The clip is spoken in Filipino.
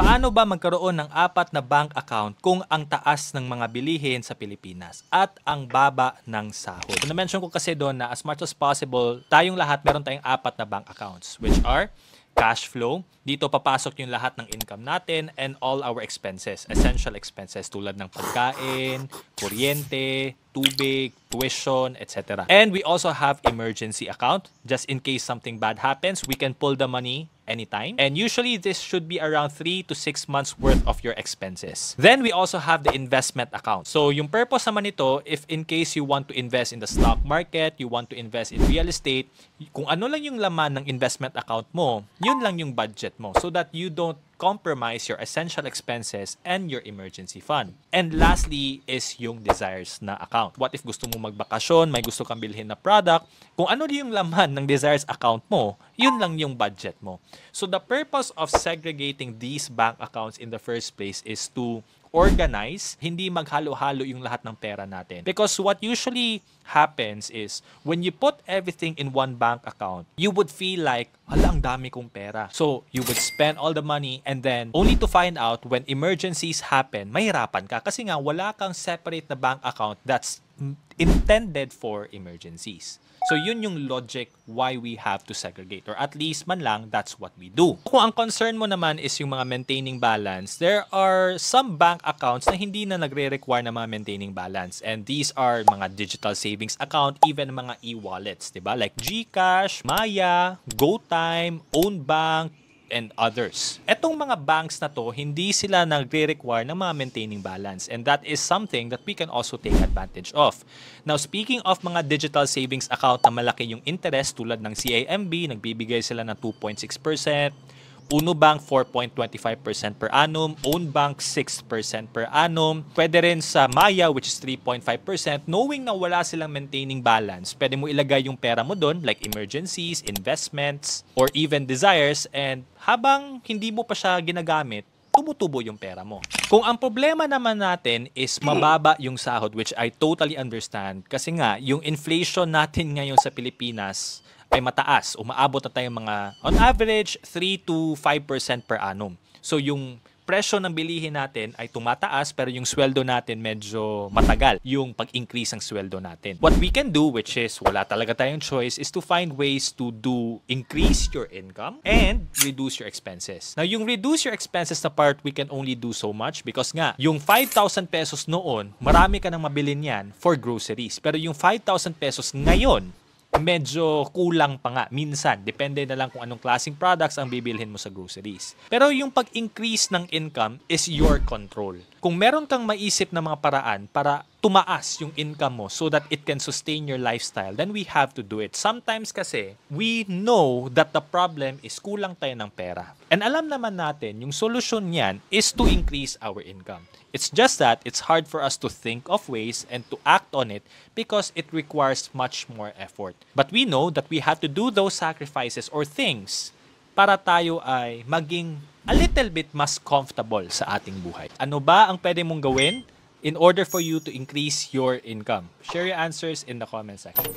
Paano ba magkaroon ng apat na bank account kung ang taas ng mga bilihin sa Pilipinas at ang baba ng sahod? So, na-mention ko kasi doon na as much as possible, tayong lahat meron tayong apat na bank accounts which are cash flow. Dito papasok yung lahat ng income natin and all our expenses, essential expenses tulad ng pagkain, kuryente, tubig, tuition, etc. And we also have emergency account. Just in case something bad happens, we can pull the money anytime. And usually this should be around 3 to 6 months worth of your expenses. Then we also have the investment account. So yung purpose naman nito, if in case you want to invest in the stock market, you want to invest in real estate, kung ano lang yung laman ng investment account mo, yun lang yung budget mo so that you don't compromise your essential expenses and your emergency fund. And lastly is yung desires na account. What if gusto mo magbakasyon, may gusto kang bilhin na product, kung ano yung laman ng desires account mo, yun lang yung budget mo. So the purpose of segregating these bank accounts in the first place is to organize, hindi maghalo-halo yung lahat ng pera natin. Because what usually happens is, when you put everything in one bank account, you would feel like, hala, dami kong pera. So, you would spend all the money and then, only to find out when emergencies happen, mahirapan ka. Kasi nga, wala kang separate na bank account that's intended for emergencies. So yun yung logic why we have to segregate or at least man lang that's what we do. Kung ang concern mo naman is yung mga maintaining balance, there are some bank accounts na hindi na nagre-require ng mga maintaining balance and these are mga digital savings account, even mga e-wallets, 'di ba? Like GCash, Maya, GoTime, OwnBank, and others. Etong mga banks na to, hindi sila nagre-require ng mga maintaining balance and that is something that we can also take advantage of. Now, speaking of mga digital savings account na malaki yung interest tulad ng CIMB, nagbibigay sila ng 2.6%, Uno Bank 4.25% per annum, Own Bank 6% per annum. Pwede rin sa Maya which is 3.5% knowing na wala silang maintaining balance. Pwede mo ilagay yung pera mo doon like emergencies, investments, or even desires and habang hindi mo pa siya ginagamit, tumutubo yung pera mo. Kung ang problema naman natin is mababa yung sahod, which I totally understand, kasi nga, yung inflation natin ngayon sa Pilipinas ay mataas. Umaabot na tayong mga, on average, 3 to 5% per annum. So yung presyo ng bilihin natin ay tumataas pero yung sweldo natin medyo matagal yung pag-increase ng sweldo natin. What we can do which is wala talaga tayong choice is to find ways to do increase your income and reduce your expenses. Now yung reduce your expenses na part we can only do so much because nga yung 5,000 pesos noon marami ka nang mabili niyan for groceries pero yung 5,000 pesos ngayon medyo kulang pa nga minsan. Depende na lang kung anong klaseng products ang bibilhin mo sa groceries. Pero yung pag-increase ng income is your control. Kung meron kang maisip na mga paraan para tumaas yung income mo so that it can sustain your lifestyle, then we have to do it. Sometimes kasi, we know that the problem is kulang tayo ng pera. And alam naman natin, yung solusyon niyan is to increase our income. It's just that it's hard for us to think of ways and to act on it because it requires much more effort. But we know that we have to do those sacrifices or things para tayo ay maging a little bit mas comfortable sa ating buhay. Ano ba ang pwede mong gawin? in order for you to increase your income? Share your answers in the comment section.